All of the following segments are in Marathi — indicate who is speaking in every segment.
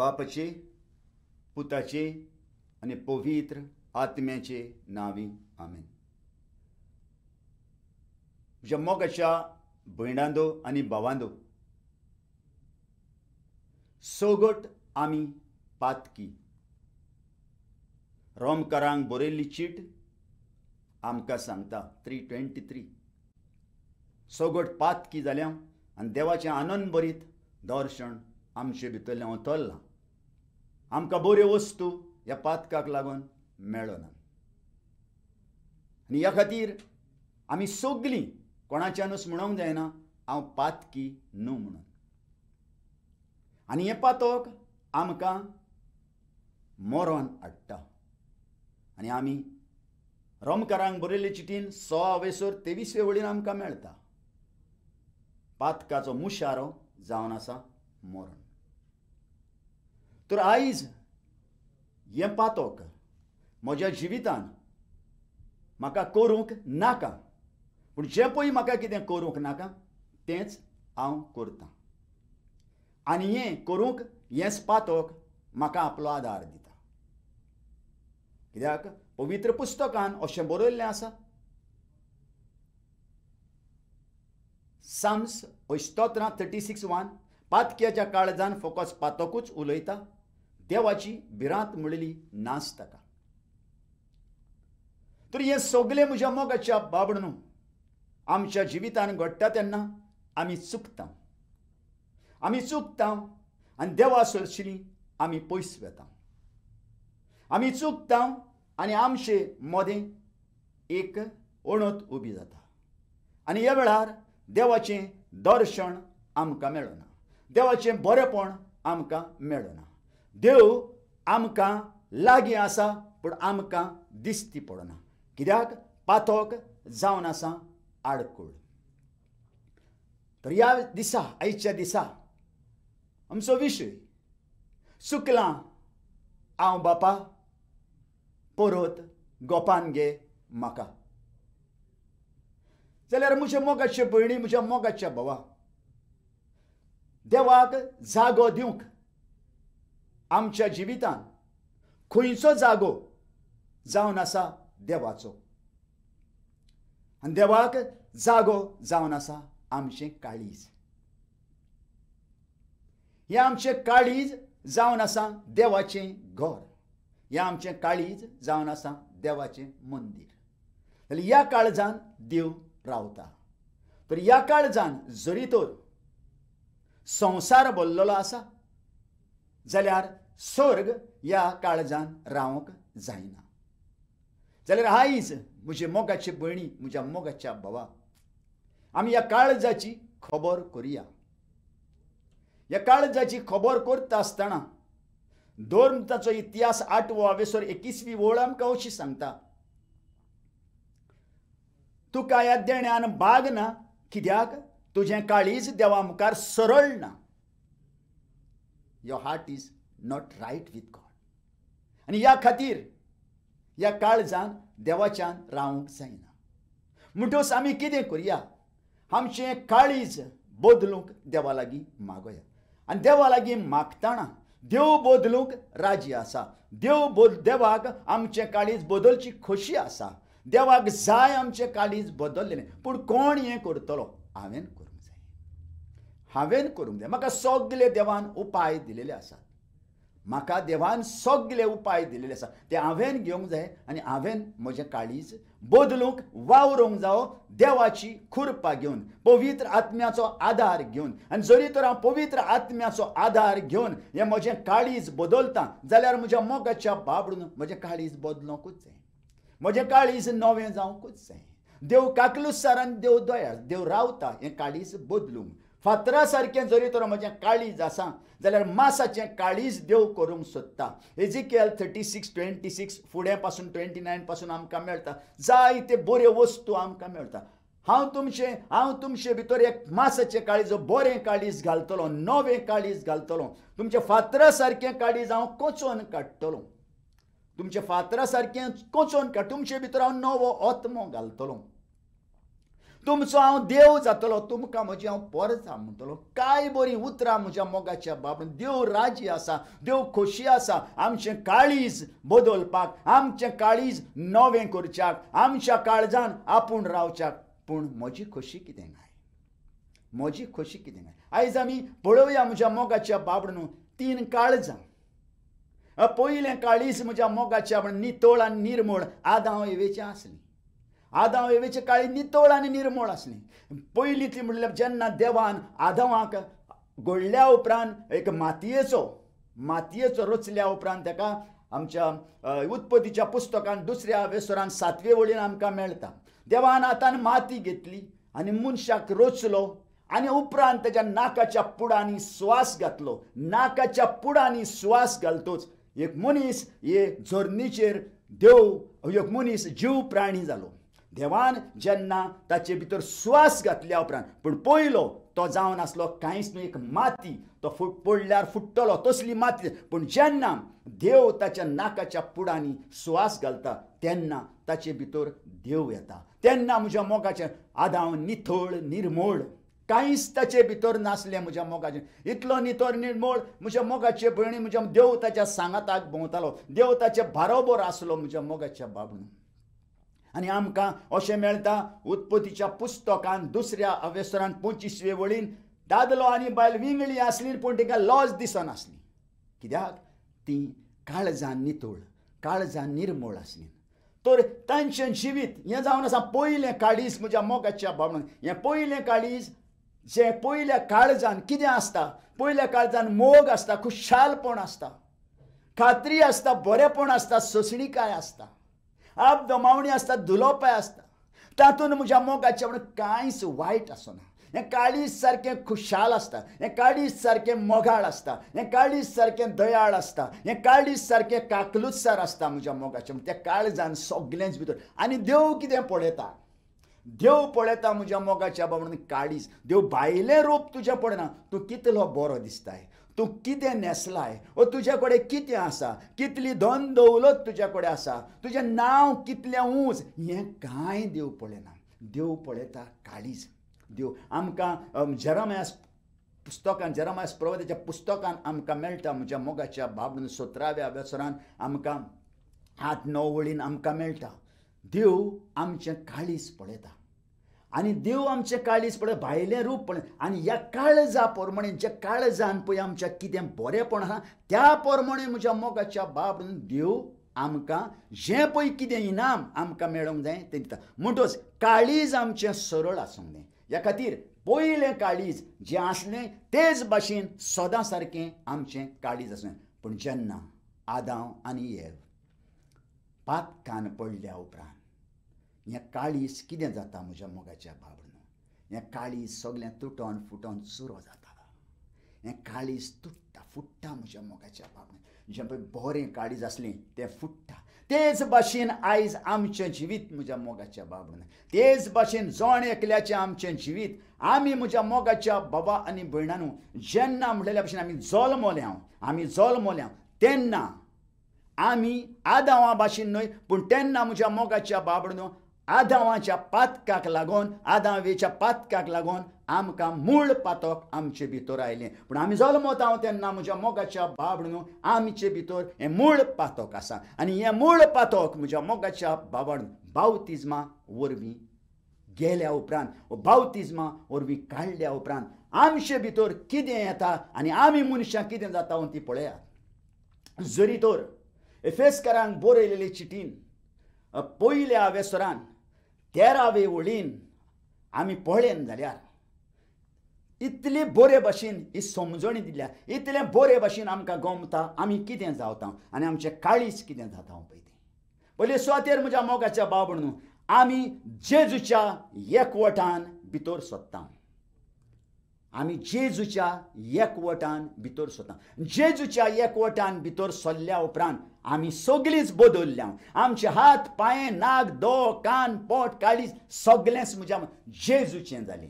Speaker 1: बापचे पुताचे आणि पवित्र आत्म्याचे नावी आमेन जम्मू कशा भयणांदो आणि भावांदो सोगट आम्ही पातकी रोमकारांक बरयल्ली चीट आमकां सांगता थ्री ट्वेंटी थ्री सोगट पातकी जाल्या आनी देवाचें आनंद भरीत दर्शन आमचे भितरल्यान वतल्लां आमकां बऱ्यो वस्तू ह्या पातकाक लागून मेळना आनी ह्या खातीर आमी सगलीं कोणाच्यानूच म्हणोंक जायना हांव पातकी न्हू म्हणून आनी हे पातोक आमकां मोरोन हाडटा आनी आमी रोमकारांक बरयल्ले चिटीन सो तेवीसवे वळीन आमकां मेळटा पातकाचो मुशारो जावन आसा मोरण तर आयज हें पातोक म्हज्या जिवितान म्हाका करूंक नाका पूण जें पळय म्हाका कितें करूंक नाका तेंच हांव करतां आनी हें करूंक हेंच पातोक म्हाका आपलो आदार दिता कित्याक पवित्र पुस्तकान अशें बरयल्लें आसा साम्स अस्तोत्रां थर्टी सिक्स वन पातक्याच्या काळजान फकत पातोकूच उलयता देवाची भिरांत म्हणली नाच ताका तर हे सगळे म्हज्या मोगाच्या बाबणू आमच्या जिवितान घडटा तेन्ना आमी चुकता आमी चुकता आनी देवा सरशिली आमी पयस वेता आमी चुकता आनी आमचे मोदें एक ओणत उबी जाता आनी ह्या वेळार देवाचें दर्शन आमकां मेळना देवाचें बरेंपण आमकां मेळना देव आमकां लागीं आसा पूण आमकां दिसती पडना कित्याक पातोक जावन आसा आडकूळ तर ह्या दिसा आयच्या दिसा आमचो विशय सुकलां हांव बापा परत गोपान गे म्हाका जाल्यार म्हज्या मोगाचे भयणी म्हज्या मोगाच्या भावा देवाक जागो दिवंक आमच्या जिवितान खंयचो जागो जावन आसा देवाचो आनी देवाक जागो जावन आसा आमचें काळीज हें आमचें काळीज जावन आसा देवाचें घर हें आमचें काळीज जावन आसा देवाचें मंदीर जाल्यार ह्या काळजान देव रावता तर ह्या काळजान जरी तर संवसार भरलेलो आसा जाल्यार स्वर्ग या काळजान रावंक जायना जाल्यार आयज म्हजे मोगाचे भयणी म्हज्या मोगाच्या भावा आमी ह्या काळजाची खबर करुया ह्या काळजाची खबर करता आसतना धर्म ताचो इतिहास आठवो हांवेसर एकवीसवी ओळ आमकां अशी सांगता तुका ह्या देण्यान बाग ना कित्याक तुजें काळीज देवा मुखार सरळ ना यो heart is not right with God आनी ह्या खातीर ह्या काळजान देवाच्यान रावंक जायना म्हणटकच आमी कितें करया आमचें काळीज बदलूंक देवा लागीं मागोया आनी देवा लागीं मागताना देव बदलूंक राजी आसा देव बद देवाक आमचें काळीज बदलची खोशी आसा देवाक जाय आमचें काळीज बदललेलें पूण कोण हें करतलो हांवें करूंक जाय हांवें करूंक जाय म्हाका सगले देवान उपाय दिलेले आसात म्हाका देवान सगळे उपाय दिलेले आसा ते हांवें घेवंक जाय आनी हांवें म्हजें काळीज बदलूंक वावरूंक जावो देवाची खुर्पा घेवन पवित्र आत्म्याचो आदार घेवन आनी जरी तर हांव पवित्र आत्म्याचो आदार घेवन हें म्हजें काळीज बदलतां जाल्यार म्हज्या मोगाच्या बाबडून म्हजें काळीज बदलोंकूच जाय म्हजें काळीज नवें जावंकूच जाय देव काकलुसारान देव दयाळ देव रावता हें काळीज बदलूंक फातरा सारखें जरी तर म्हजें काळीज आसा जाल्यार मासाचें काळीज देव करूंक सोदता Ezekiel thirty six twenty six फुडें पासून ट्वेंटी नायन पासून आमकां मेळटा जायते बऱ्यो वस्तू आमकां मेळटा हांव तुमचे हांव तुमचे भितर एक मासाचें काळीज बरें काळीज घालतलो नवें काळीज घालतलो तुमचें फातरा सारकें काळीज हांव कोचोन काडटलो तुमचें फातरा सारकें कोचोन काड तुमचे भितर हांव नवो ओत्मो घालतलो तुमचो हांव देव जातलो तुमकां म्हजी हांव परता म्हणटलो कांय बरीं उतरां म्हज्या मोगाच्या बाबतीन देव राजी आसा देव खोशी आसा आमचें काळीज बदलपाक आमचें काळीज नवें करच्याक आमच्या काळजान आपूण रावच्याक पूण म्हजी खोशी कितें काय म्हजी खोशी कितें काय आयज आमी पळोवया म्हज्या मोगाच्या बाबडून तीन काळजां पयलें काळीज म्हज्या मोगाच्या नितळ आनी निर्मळ आदां हेवेचें आसलें आदाम काळी नितोळ आणि निर्मोळ आसली पहिली ती म्हणल्यार जेन्ना देवान आदवांक घोडल्या उपरांत एक मातयेचो मातयेचो रचल्या उपरांत ताका आमच्या उत्पत्तीच्या पुस्तकांत दुसऱ्या वेसरान सातवे वळीन आमकां मेळटा देवान आतां माती घेतली आनी मनशाक रचलो आनी उपरांत ताच्या नाकाच्या पुडांनी स्वास घातलो नाकाच्या पुडांनी स्वास घालतोच एक मनीस हे झरणीचेर देव एक मनीस जीव प्राणी जालो देवान जेन्ना ताचे भितर स्वास घातल्या उपरांत पूण पयलो तो जावन आसलो कांयच न्हू एक माती तो फुट पडल्यार फुट्टलो तसली माती पूण जेन्ना देव ताच्या नाकाच्या पुडांनी स्वास घालता तेन्ना ताचे भितर देव येता तेन्ना म्हज्या मोगाचें आदाव निथळ निर्मोळ कांयच ताचे भितर नासलें म्हज्या मोगाचें इतलो नितोर निर्मोळ म्हज्या मोगाचे भयणी म्हज्या देव ताच्या सांगाताक भोंवतालो देव ताचे बारोबर आसलो म्हज्या मोगाच्या बाबणून आनी आमकां अशें मेळटा उत्पत्तीच्या पुस्तकान दुसऱ्या अवेसरान पंचवीसवे वळीन दादलो आनी बायल विंगळी आसली पूण तिका लॉज दिसनासली कित्याक ती काळजान नितोळ काळजान निर्मळ आसली तर तांचें जिवीत हें जावन आसा पयलें काळीज म्हज्या मोगाच्या बाबणाक हें पयलें काळीज जे पयल्या काळजान कितें आसता पयल्या काळजान मोग आसता खुशालपण आसता खात्री आसता बरेंपण आसता सोसणीकाय आसता आप दमावणी आसता धुलोपाय आसता तातूंत म्हज्या मोगाचें म्हण कांयच वायट आसना हें काळीज सारकें खुशाल आसता हें काळीज सारकें मोगाळ आसता हें काळीज सारकें दयाळ आसता हें काळीज सारकें काकलुत्सार आसता म्हज्या मोगाचें म्हण त्या काळजान सगळ्यांच भितर आनी देव कितें पळयता देव पळयता म्हज्या मोगाच्या बाबा म्हणून काळीज देव भायलें रूप तुजें पडना तूं कितलो बरो दिसताय तूं कितें नेसलाय वो तुजे कडेन कितें आसा कितली धन दौलत तुज्या कडेन आसा तुजें नांव कितलें उंच हें कांय देव पळयना देव पळयता काळीज देव आमकां जरमया पुस्तकान जरमायस प्रवताच्या पुस्तकान आमकां मेळटा म्हज्या मोगाच्या बाबून सतराव्या वेसरान आमकां आठ णव वळीन आमकां मेळटा देव आमचें काळीज पळयता आणि देव आमचें काळीस पळय भायलें रूप पण आणि ह्या काळजा पोरमणे जे काळजान पळय आमच्या कितें बरेंपण आहा त्या पोरमणे म्हज्या मोगाच्या बाब देव आमकां जें पळय कितें इनाम आमकां मेळोंक जाय तें दिता म्हणटच काळीज आमचें सरळ आसूंक जाय ह्या खातीर पयलें काळीज जें आसलें तेच भाशेन सदां सारकें आमचें काळीज आसूं पूण जेन्ना आदांव आनी येव पात कान पडल्या उपरांत हें काळीस कितें जाता म्हज्या मोगाच्या बाबडन हे काळीज सगलें तुटोन फुटोन चुरो जाता हे काळीस तुट्टा फुट्टा म्हज्या मोगाच्या बाबडन जे पळय बरें काळीज आसलें तें फुट्टा तेच भाशेन आयज आमचें जिवीत म्हज्या मोगाच्या बाबडन तेच भाशेन जोण एकल्याचें आमचें जिवीत आमी म्हज्या मोगाच्या बाबा आनी भयणानू जेन्ना म्हणलेल्या भशेन आमी जल्मोल्या आमी जल्मोल्या तेन्ना आमी आदावा भाशेन न्हय पूण तेन्ना म्हज्या मोगाच्या बाबडनो आदांवाच्या पातकाक लागून आदांवेच्या पातकाक लागून आमकां मूळ पातोक आमचे भितर आयलें पूण आमी जल्मत हांव तेन्ना म्हज्या मोगाच्या बाब आमचे भितर हें मूळ पातोक आसा आनी हें मूळ पातोक म्हज्या मोगाच्या बाबड बावतिजमा वरवीं गेल्या उपरांत बावतिजमा वरवीं काडल्या उपरांत आमचे भितर कितें येता आनी आमी मनशां कितें जाता ती पळयात जरी तर एफेसकारांक बरयलेले चिटीन पयल्या वेसरांत तेरावे ओळीन आमी पळेन जाल्यार इतले बोरे भाशेन ही समजणी दिल्या इतले बोरे भाशेन आमकां गोमता आमी कितें जावता आनी आमचें काळीज कितें जाता पळय तें पयलीं सुवातेर म्हज्या मोगाच्या बाब म्हणून आमी जेजूच्या एकवटान भितर सोदता आमी जेजूच्या एकवटान भितर सोता जेजूच्या एकवटान भितर सरल्या उपरांत आमी सगळींच बदलल्या आमचे हात पांय नाक दो कान पोट काळीज सगळेंच म्हज्या जेजूचें जालें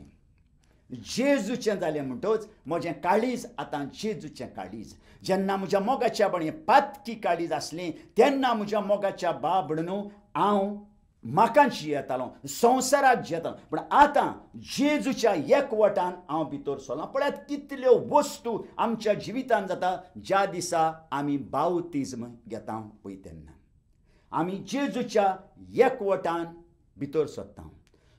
Speaker 1: जेजूचें जालें म्हणटच म्हजें काळीज आतां जेजूचें काळीज जेन्ना म्हज्या मोगाच्या बणें पातकी काळीज आसली तेन्ना म्हज्या मोगाच्या बाबडनू हांव म्हाकाच येतालो संवसाराक येतालो पूण आतां जेजूच्या एकवटान हांव भितर सरलां पळयात कितल्यो वस्तू आमच्या जिवितान जाता ज्या दिसा आमी बावतीज्म घेता पळय तेन्ना आमी जेजूच्या एकवटान भितर सोदता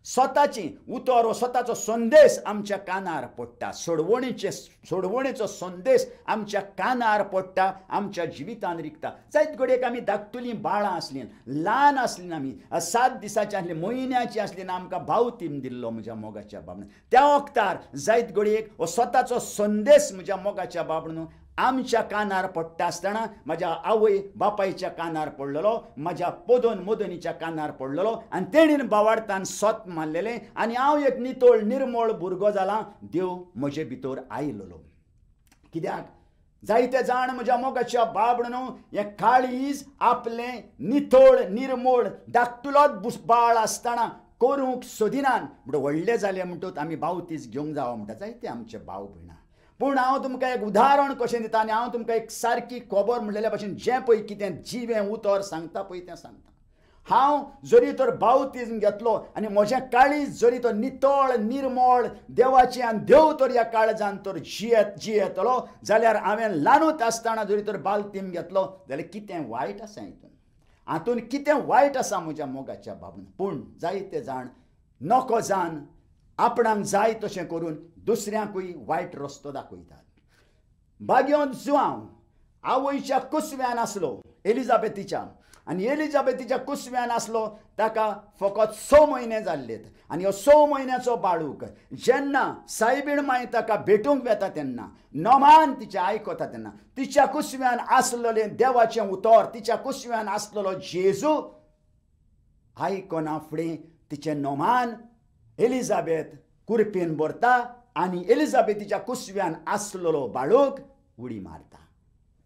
Speaker 1: स्वताची उतर स्वतःचा संदेश आमच्या कानार पडटा सोडवणेचे सोडवणेचो संदेश आमच्या कानार पडटा आमच्या जिवितान रिकता जायत घडयेक आमी धाकटुलीं बाळां आसलीं ल्हान आसलीं आमी सात दिसाचीं आसलीं असली आसलीं आमकां भाव तीन दिल्लो म्हज्या मोगाच्या बाबण त्या वक्तार जायत घडयेक हो स्वताचो संदेश म्हज्या मोगाच्या बाबणू आमच्या कानार पडटा आसतना म्हज्या आवय बापायच्या कानार पडलेलो म्हज्या पोदोन मोदनीच्या कानार पडलेलो आनी तेणीन बावाडतान स्वत् मारलेलें आनी हांव एक नितोळ निर्मळ भुरगो जालां देव म्हजे भितर आयिल्लो कित्याक जायते जाण म्हज्या मोगाच्या बाबड न्हू हे काळीज आपलें नितोळ निर्मोळ धाकटुलोच बाळ आसतना करूंक सोदिनात म्हणटू व्हडले जाले म्हणटूच आमी बावतीस घेवंक जावो म्हणटा जायते आमचे भाव भयणां पूण हांव तुमकां एक उदाहरण कशें दिता आनी हांव तुमकां एक सारकी खबर म्हणलेल्या भशेन जें पळय कितें जिवें उतर सांगता पळय तें सांगता हांव जरी तर बावतीज घेतलो आनी म्हजें काळीज जरी तर नितळ निर्मळ देवाची आनी देव तर ह्या काळजान तर जियेत जियेतलो जाल्यार हांवें ल्हानूत आसतना जरी तर बालतीम घेतलो जाल्यार कितें वायट आसा हितून हातून कितें वायट आसा म्हज्या मोगाच्या बाबून पूण जायते जाण नको जाण आपणाक जाय तशें करून दुसऱ्यांकूय वायट रस्तो दाखयतात बागेवन जुआंव आवयच्या कुसव्यान आसलो एलिझाबेथीच्या आनी एलिझाबेथीच्या कुसव्यान आसलो ताका फकत स म्हयने जाल्लेत आनी हो स म्हयन्याचो बाळूक जेन्ना सायबीण माय ताका भेटूंक वेता तेन्ना नमान तिच्या आयकता तेन्ना तिच्या कुसव्यान आसलेलें देवाचें उतर तिच्या कुसव्यान आसलेलो जेजू आयकना फुडें तिचें नोमान एलिझाबेथ कुरपेन भरता आणि एलिझाबेथीच्या कुसव्यान आसलेलो बाळोक उडी मारता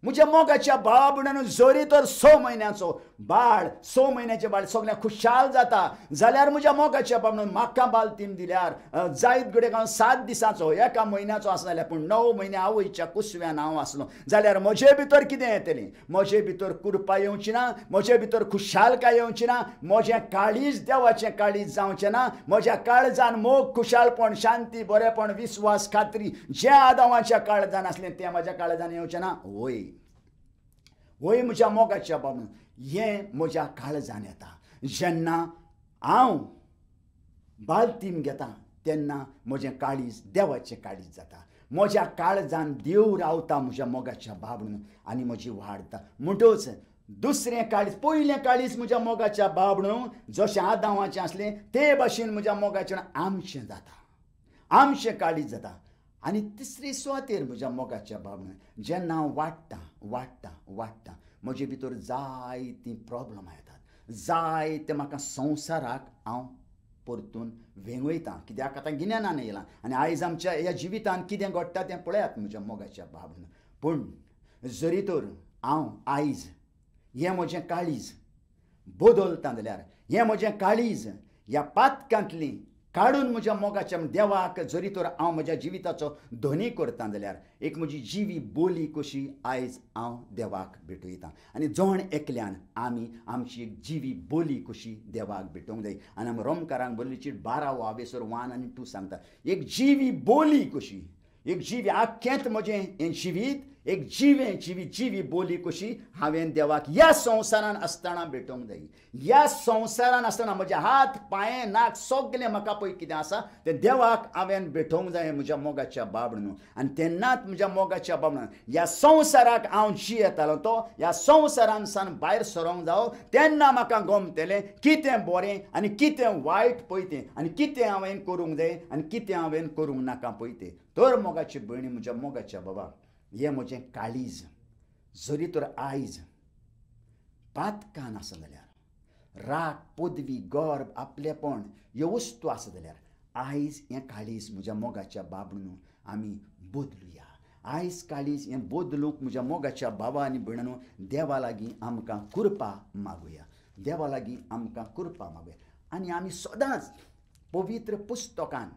Speaker 1: म्हज्या मोगाच्या बाळा बुडान जरी तर स म्हयन्याचो बाळ स म्हयन्याचें बाळ सगळें खुशाल जाता जाल्यार म्हज्या मोगाच्या बाबणान म्हाका बालतीन दिल्यार जायत घडे हांव सात दिसांचो एका म्हयन्याचो आसना जाल्यार पूण णव म्हयने आवयच्या कुसव्यान हांव आसलो जाल्यार म्हजे भितर कितें येतलें म्हजे भितर कुरपा येवची ना म्हजे भितर खुशालकाय येवची ना म्हजें काळीज देवाचें काळीज जावचें ना म्हज्या काळजान मोग खुशालपण शांती बरेंपण विस्वास खात्री ज्या आदवांच्या काळजान आसलें तें म्हज्या काळजान येवचें ना होय ओय म्हज्या मोगाच्या बाबा हें म्हज्या काळजान येता जेन्ना हांव बालतीम घेता तेन्ना म्हजें काळीज देवाचें काळीज जाता म्हज्या काळजान देव रावता म्हज्या मोगाच्या बाबणून आनी म्हजी वाडता म्हणटच दुसरें काळीज पयलें काळीज म्हज्या मोगाच्या बाबणून जशें आदांवाचें आसलें ते भाशेन म्हज्या मोगाचें आमचें जाता आमचें काळीज जाता आनी तिसरी सुवातेर म्हज्या मोगाच्या बाबतींत जेन्ना हांव वाडटां वाडटां वाडटां म्हजे भितर जाय तीं प्रॉब्लमां येतात जाय ते म्हाका संवसाराक हांव परतून वेंगयतां कित्याक आतां गिन्यानान येयलां आनी आयज आमच्या ह्या जिवितांत कितें घडटा तें पळयात म्हज्या मोगाच्या बाबन पूण जरी तर हांव आयज हें म्हजें काळीज बदलता जाल्यार हें म्हजें काळीज ह्या पातकांतली काडून म्हज्या मोगाच्या देवाक जरी तर हांव म्हज्या जिविताचो धनी करतां जाल्यार एक म्हजी जिवी बोली कशी आयज हांव देवाक भेटयतां आनी जण एकल्यान आमी आमची एक जिवी बोली कशी देवाक भेटोवंक जाय आनी आमी रोमकारांक बोलीची बारा आबेसर वान आनी टू सांगता एक जिवी बोली कशी एक जिवी आख्खेंत म्हजें हें जिवीत एक जिवें जिवी जिवी बोली कशी हांवें देवाक ह्या संवसारान आसतना भेटोवंक जाय ह्या संवसारान आसतना म्हज्या हात पांय नाक सगळें म्हाका पळय कितें आसा तें देवाक हांवें भेटोवंक जाय म्हज्या मोगाच्या बाब आनी तेन्नाच म्हज्या मोगाच्या बाब ह्या संवसाराक हांव जी येतालो तो ह्या संवसारान सावन भायर सरोंक जावो तेन्ना म्हाका गमतलें कितें बरें आनी कितें वायट पळय तें आनी कितें हांवें करूंक जाय आनी कितें हांवें करूंक नाका पळय तें तर मोगाची भयणी म्हज्या मोगाच्या बाबा हें म्हजें काळीज जरी तर आयज पातकान आसा जाल्यार राग पदवी गर्भ आपलेपण ह्यो वस्तू आसा जाल्यार आयज हें काळीज म्हज्या मोगाच्या बाबणू आमी बदलुया आयज काळीज हें बदलूंक म्हज्या मोगाच्या बाबा आनी भयणानू देवा लागीं आमकां कुरपा मागुया देवा लागीं आमकां कुरपा मागुया आनी आमी सदांच पवित्र पुस्तकान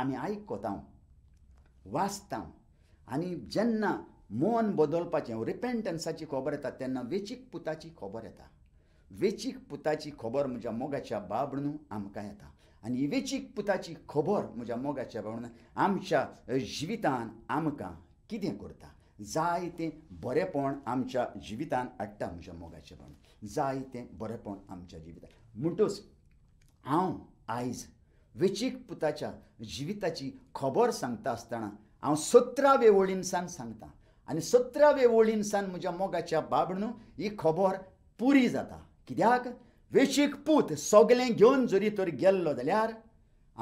Speaker 1: आमी आयकता वाचता आनी जेन्ना मन बदलपाचें रिपेंटन्साची खबर येता तेन्ना वेचीक पुताची खबर येता वेचीक पुताची खबर म्हज्या मोगाच्या बाबणू आमकां येता आनी वेचीक पुताची खबर म्हज्या मोगाच्या बाबणू आमच्या जिवितान आमकां कितें करता जाय तें बरेंपण आमच्या जिवितान हाडटा म्हज्या मोगाचें बाबणू जाय तें आमच्या जिवितान म्हणटूच हांव आयज वेचीक पुताच्या जिविताची खबर सांगता आसतना हांव सतरावे सावन सांगता आनी सतरावे सावन म्हज्या मोगाच्या बाबणू ही खबर पुरी जाता कित्याक वेशीक पूत सगलें घेवन जरी तर गेल्लो जाल्यार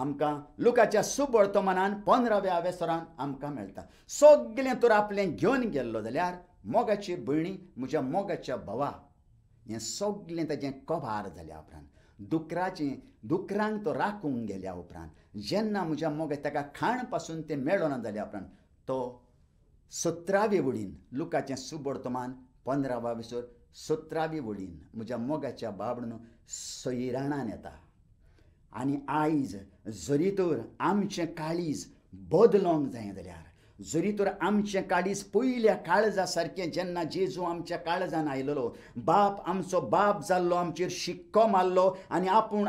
Speaker 1: आमकां लोकाच्या सुवर्तमानान पंदराव्या आवेसरान आमकां मेळटा सगलें तर आपलें घेवन गेल्लो जाल्यार मोगाची भयणी म्हज्या मोगाच्या भावा हें सगलें ताजें कभार जाल्या उपरांत दुकराची दुकरांक तो राखूंक गेल्या उपरांत जेन्ना म्हज्या मोग ताका खाण पासून तें मेळो ना जाल्या उपरांत तो सतरावे वडीन लुकाचें सुबोर्तमान पंदरावा विसर सतरावी वडीन म्हज्या मोगाच्या बाबडून सयराणान येता आनी आयज जरी तर आमचें काळीज बदलोंक जाय जाल्यार जरी तर आमचे काळीज पयल्या काळजा सारकें जेन्ना जेजू आमच्या काळजान आयलो बाप आमचो बाप जाल्लो आमचेर शिक्को मारलो आनी आपूण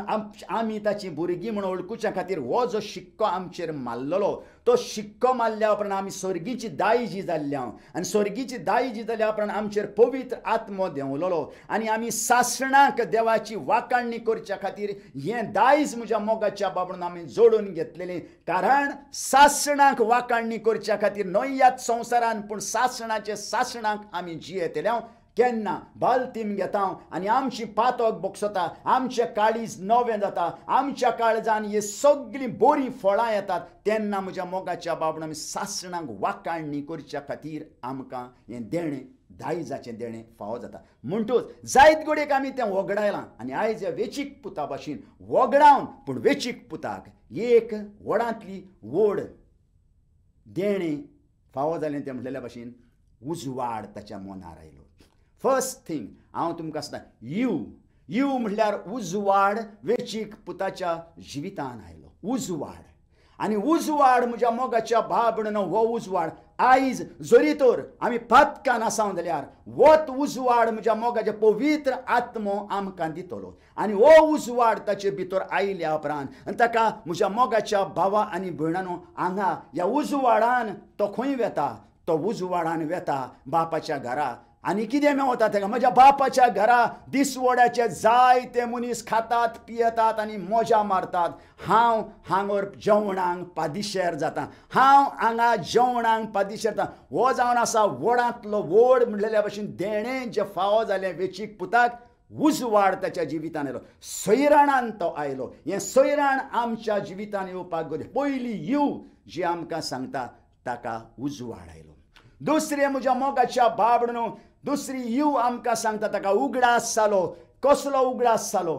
Speaker 1: आमी ताची भुरगीं म्हणून वळखुच्या खातीर हो जो शिक्को आमचेर मारलेलो तो शिक्को मारल्या उपरांत आमी स्वर्गीची दाई जी जाल्ल्या आनी स्वर्गीची दाई जी जाल्या उपरांत आमचेर पवित्र आत्मो देंवलोलो आनी आमी सासणाक देवाची वाकाणणी करच्या खातीर हें दायज म्हज्या मोगाच्या बाबडून आमी जोडून घेतलेलें कारण सासणाक वाकाणणी करच्या खातीर नय्यात यात संवसारान पूण सासणाचे सासणाक आमी जियेतल्या केन्ना बालतीम घेता आनी आमची पातोक बोगसता आमचे काळीज नवें जाता आमच्या काळजान ही सगळीं बरीं फळां येतात तेन्ना म्हज्या मोगाच्या बाबडो आमी सासणांक वाकाळणी करच्या खातीर आमकां हें देणें दायजाचें देणें फावो जाता म्हणटूच जायत गोडेक आमी तें वगडायलां आनी आयज ह्या वेचीक पुता भाशेन वगडावन पूण वेचीक पुताक एक वडांतली वड देणें फावो जालें तें म्हटलेल्या भाशेन उजवाड ताच्या मोनार आयलो फर्स्ट थिंग हांव तुमकां आसता यू यू म्हटल्यार उजवाड वेचीक पुताच्या जिवितान आयलो उजवाड आनी उजवाड म्हज्या मोगाच्या बाबणन हो उजवाड आयज जरी तर आमी पातकान जाल्यार वत उजवाड म्हज्या मोगाचे पवित्र आत्मो आमकां दितलो आनी हो उजवाड ताचे भितर आयल्या उपरांत आनी ताका म्हज्या मोगाच्या भावा आनी भयणानो हांगा ह्या उजवाडान तो खंय वेता तो उजवाडान वेता बापाच्या घरा आणि किती मी होतात म्हज्या बापाच्या घरा दिसवड्याचे जाय ते मनीस खातात पियतात आणि मोजा मारतात हांव हांगर जेवणांक पादिशेर जाता हांव हांगा जेवणांक पादिशेर जाता हो जावन आसा वडांतलो वड म्हणलेल्या भशेन देणे जे फावो जालें वेचीक पुताक उजवाड त्याच्या जिवितान आयलो सैराणान तो आयलो हें सैराण आमच्या जिवितान येवपाक गरजे पयलीं यू जी आमकां सांगता ताका उजवाड आयलो दुसरे म्हज्या मोगाच्या बाब दुसरी यू आमकां सांगता ताका उगडास जालो कसलो उगडास जालो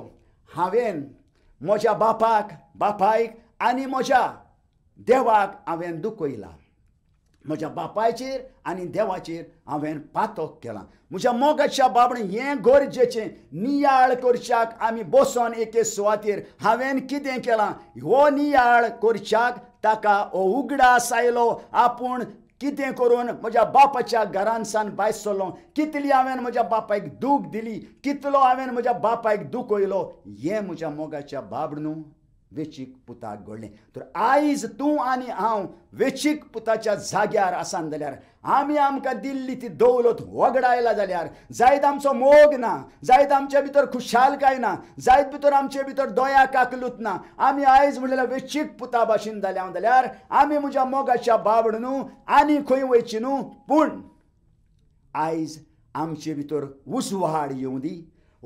Speaker 1: हांवें म्हज्या बापाक बापायक आनी म्हज्या देवाक हांवेन दुखयलां म्हज्या बापायचेर आनी देवाचेर हांवें पातोक केला म्हज्या मोगाच्या बाबडे हें गरजेचें नियाळ करच्याक आमी बसोन एके सुवातेर हांवें कितें केलां हो नियाळ करच्याक ताका हो उगडास आयलो आपूण कितें करून म्हज्या बापाच्या घरान सावन भायर सरलो कितली हांवें म्हज्या बापायक दूख दिली कितलो हांवें म्हज्या बापायक वयलो हें म्हज्या मोगाच्या बाब वेचीक पुताक घडलें तर आयज तूं आनी हांव वेचीक पुताच्या जाग्यार आसान जाल्यार आमी आमकां दिल्ली ती दौलत वगडायला जाल्यार जायत आमचो मोग ना जायत आमचे भितर खुशालकाय ना जायत भितर आमचे भितर दोया काकलूत ना आमी आयज म्हणलेल्या वेचीक पुता भाशेन जाल्या हांव जाल्यार आमी म्हज्या मोगाच्या बाबड न्हू आनी खंय वयची न्हू पूण आयज आमचे भितर उसवाड येवं दी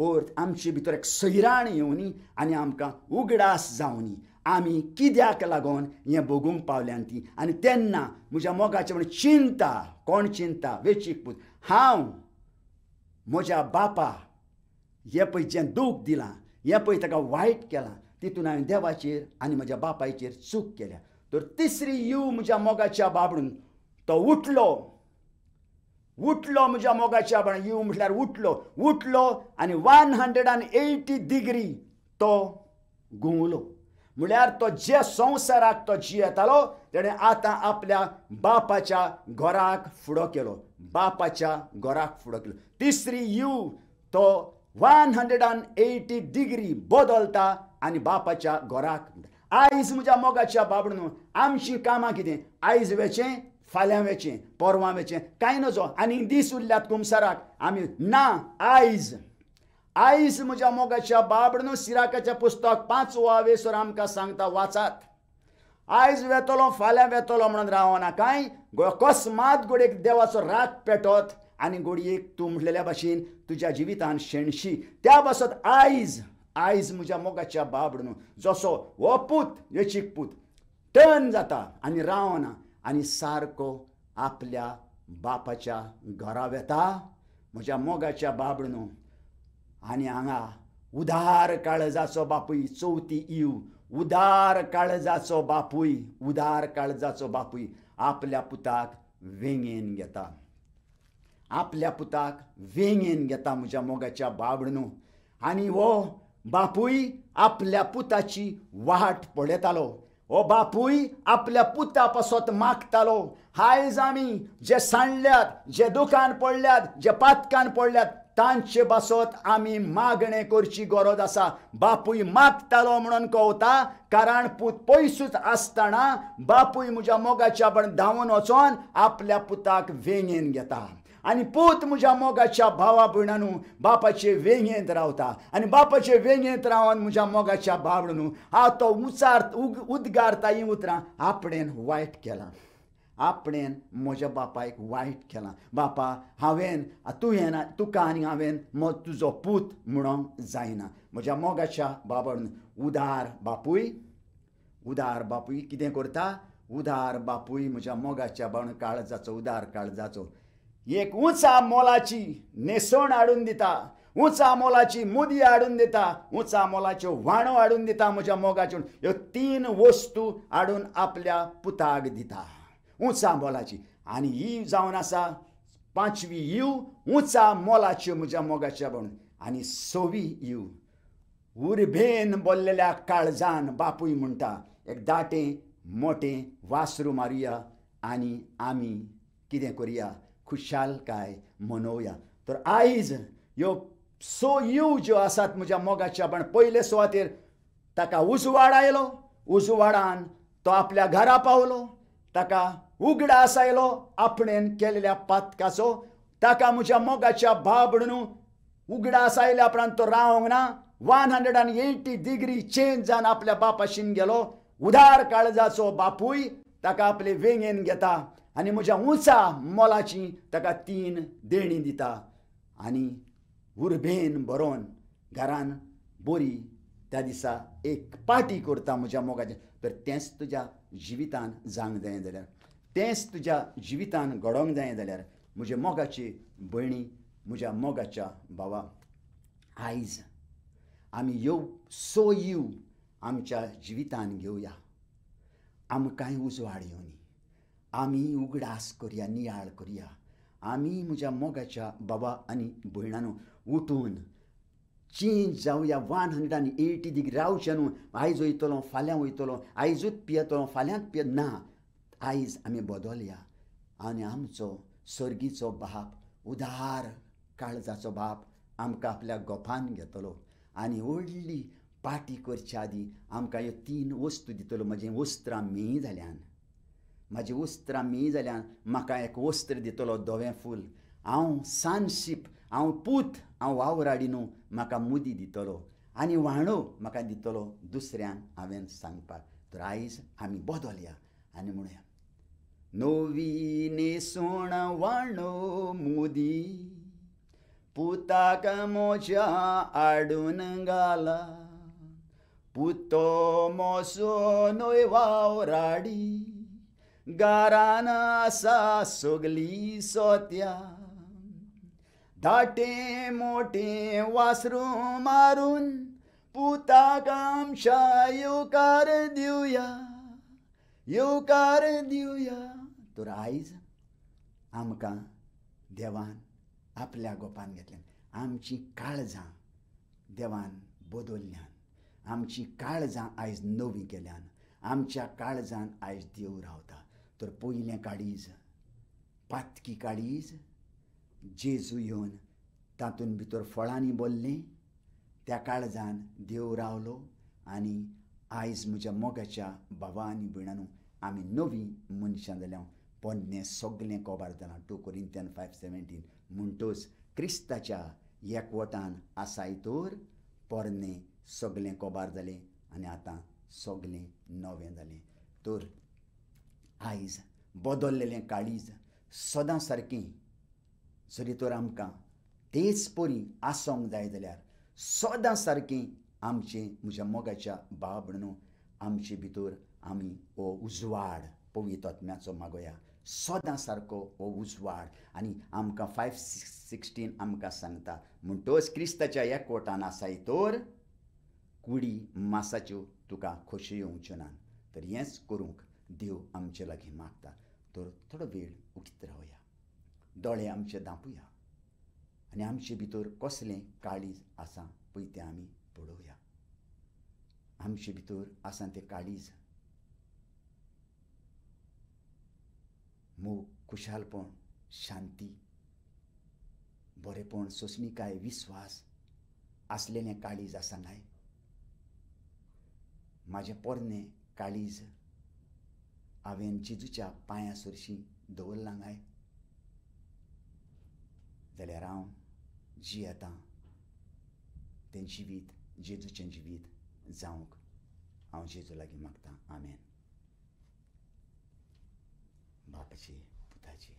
Speaker 1: ओर आमचे भितर एक सैराण येवनी आनी आमकां उगडास जावनी आमी कित्याक लागून हें भोगूंक पावल्यान ती आनी तेन्ना म्हज्या मोगाचें म्हण चिंता कोण चिंता वेचीक पूत हांव म्हज्या बापा हें पळय जें दूख दिलां हें पळय ताका वायट केलां तितून हांवें देवाचेर आनी म्हज्या बापायचेर चूक केल्या तर तिसरी यू म्हज्या मोगाच्या बाबडून तो उठलो उठलो म्हज्या मोगाच्या आपण येऊ म्हटल्यार उठलो उठलो आनी one hundred and eighty degree तो घुंवलो म्हळ्यार तो जे संवसाराक तो जियेतालो तेणें आतां आपल्या बापाच्या घोराक फुडो केलो बापाच्या घोराक फुडो केलो तिसरी यू तो one hundred and eighty degree बदलता आनी बापाच्या घोराक आयज म्हज्या मोगाच्या बाबडून आमची कामां कितें आयज वेचें फाल्यां वेचें पोरवां वेचें कांय नजो आनी दीस उरल्यात कुमसाराक आमी ना आयज आयज म्हज्या मोगाच्या बाबडनो सिराकाच्या पुस्तक पांच वावेसर आमकां सांगता वाचात आयज वेतलो फाल्यां वेतलो म्हणून रावना कांय अकस्मात घोडेक देवाचो राग पेटोत आनी घोडयेक तूं म्हटलेल्या भाशेन तुज्या जिवितान शेणशी त्या बसत आयज आयज म्हज्या मोगाच्या बाबडनो जसो हो पूत येचीक पूत टर्न जाता आनी रावना आणि सारको आपल्या बापाच्या घरा येता म्हज्या मोगाच्या बाबणू आणि हांगा उदार काळजाचो बापूय चवथी इव उदार काळजाचो बापूय उदार काळजाचो बापूय आपल्या पुताक वेंगेन घेता आपल्या पुताक वेंगेन घेता म्हज्या मोगाच्या बाबणू आणि हो बापूय आपल्या पुताची वाट पळयतालो ओ बापूय आपल्या पुता पासत मागतालो आयज आमी जे सांडल्यात जे दुकान पडल्यात जे पातकान पडल्यात तांचे पासत आमी मागणे करची गरज आसा बापूय मागतालो म्हणून कवता कारण पूत पयसूच आसतना बापूय म्हज्या मोगाच्या पण धांवून वचोन आपल्या पुताक वेंगेन घेता आणि पोत म्हज्या मोगाच्या भावा भयणानू बापाचे वेंगेंत रावता आणि बापाचे वेंगेंत रावन म्हज्या मोगाच्या भाव हा तो उचार उग उद्गारता ही उतरां आपणेन वायट केला आपणेन म्हज्या बापायक वायट केला बापा हांवें तुवें तुका आनी हांवें तुजो पूत म्हणोंक जायना म्हज्या मोगाच्या बाबान उदार बापूय उदार बापूय कितें करता उदार बापूय म्हज्या मोगाच्या बाण काळजाचो उदार काळजाचो एक उंच मोलाची नेसवण हाडून दिता उंच मोलाची मुदी हाडून दिता उंच मोलाच्यो व्हाणो हाडून दिता म्हज्या मोगाच्यो ह्यो तीन वस्तू हाडून आपल्या पुताक दिता उंच मोलाची आनी ही जावन आसा पांचवी यू उंचा मोलाच्यो म्हज्या मोगाच्या म्हणून आनी सवी यू उर्बेन बोललेल्या काळजान बापूय म्हणटा एक दाटें मोठे वासरू मारुया आणि आम्ही कितें करुया खुशाल काय मनोवया तर आयज ह्यो सो यू ज्यो आसात म्हज्या मोगाच्या पण पयले सुवातेर ताका उजवाड आयलो उजवाडान तो आपल्या घरा पावलो ताका उगडा आसायलो आपणेन केलेल्या पातकाचो ताका म्हज्या मोगाच्या बाबड न्हू उगडा आयल्या उपरांत तो रावंक ना one hundred and eighty degree change जावन आपल्या बापाशीन गेलो उदार काळजाचो बापूय ताका आपले वेंगेन घेता आनी म्हज्या उंचा मोलाची ताका तीन देणी दिता आनी उर्बेन बरोवन घरान बोरी त्या दिसा एक पार्टी करता म्हज्या मोगाचें तर तेंच तुज्या जिवितान जावंक जाय जाल्यार तेंच तुज्या जिवितान घडोवंक जाय जाल्यार म्हज्या मोगाची भयणी म्हज्या मोगाच्या भावा आयज आमी ह्यो यू आमच्या जिवितान घेवया आमकांय उजवाड येवनी आमी उगडास करया नियाळ करया आम्ही म्हज्या मोगाच्या बाबा आणि भयणांनो उठून चेंज जाऊया वन हंड्रेड आणि एटी डिग्री रावच्या न्हू आयज वयतलो फाल्यां वयतलो आयजूच पियेतलो फाल्यांच ना आयज आमी बदलया आनी आमचो सर्गीचो बाप उदार काळजाचो बाप आमकां आपल्या गोफान घेतलो आनी व्हडली पाटी करच्या आदीं आमकां ह्यो तीन वस्तू दितलो म्हजें वस्त्रां मेळी जाल्यान म्हाजी उस्तरां मी जाल्यार म्हाका एक वस्त्र दितलो दोवें फूल हांव सानशीप हांव पूत हांव वावराडी न्हू म्हाका मुदी दितलो आनी व्हाणो म्हाका दितलो दुसऱ्यांक हांवें सांगपाक तर आयज आमी बदलया आनी म्हणया नोवी नेसोण वाणो मुदी पुताक मोच्या हाडून घाला पुतो मोसो न्हय वावराडी गारान असा सोगली सोत्या धाटे मोठे वासरू मारून पुता कामशा येवकार दिवया येवकार दिवया तर आयज आमकां देवान आपल्या गोपान घेतल्यान आमची काळजां देवान बदल्ल्यान आमची काळजां आयज नवी केल्यान आमच्या काळजांत आयज देव रावता तर पयलें काळीज पातकी काळीज जेजू येवन तातूंत भितर फळांनी बोल्लें त्या काळजान देव रावलो आनी आयज म्हज्या मोगाच्या आनी भयणानू आमी नवीं मनशां जाल्यां पोन्नें सगलें कोबार जालां टू टेन फायव सेवेंटीन म्हणटोच क्रिस्ताच्या एकवटान आसाय तर पोरणें सगलें कोबार जालें आनी आतां सगलें नवें जालें तर आयज बदल्लेलें काळीज सदां सारकीं जरी तर आमकां तेच परी आसोंक जाय जाल्यार सदां सारकीं आमचें म्हज्या मोगाच्या बाब न्हू आमचे भितर आमी हो उजवाड पवित्र मागोया सदां सारको हो उजवाड आनी आमकां फायव सिक्स्टीन आमकां सांगता म्हणटोच क्रिस्ताच्या एकवटान आसाय तर कुडी मासाच्यो तुका खोशी येवच्यो ना तर हेंच करूंक देव आमचे लागीं मागता तर थोडो वेळ उगीत रावया दोळे आमचे दापूया आनी आमचे भितर कसलें काळीज आसा पळय तें आमी पळोवया आमचे भितर आसा तें काळीज मोग खुशालपण शांती बरेपण सोस्मिकाय विश्वास आसलेलें काळीज आसा काय म्हाजें पोरणें काळीज हांवें जेजूच्या पांयां सरशीं दवरलां काय जाल्यार हांव जियेतां तें जिवीत जेजूचें जिवीत जावंक हांव जेजू लागीं मागतां आमेन बापाची पुताची